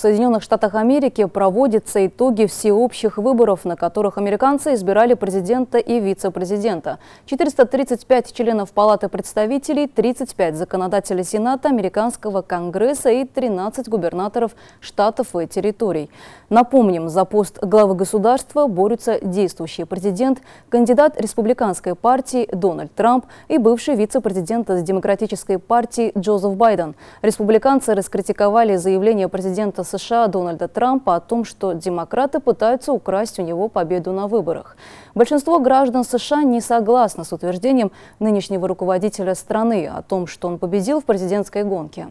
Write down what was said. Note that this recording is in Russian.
В Соединенных Штатах Америки проводятся итоги всеобщих выборов, на которых американцы избирали президента и вице-президента. 435 членов Палаты представителей, 35 законодателей Сената, Американского Конгресса и 13 губернаторов штатов и территорий. Напомним, за пост главы государства борются действующий президент, кандидат республиканской партии Дональд Трамп и бывший вице-президент с демократической партии Джозеф Байден. Республиканцы раскритиковали заявление президента США Дональда Трампа о том, что демократы пытаются украсть у него победу на выборах. Большинство граждан США не согласны с утверждением нынешнего руководителя страны о том, что он победил в президентской гонке.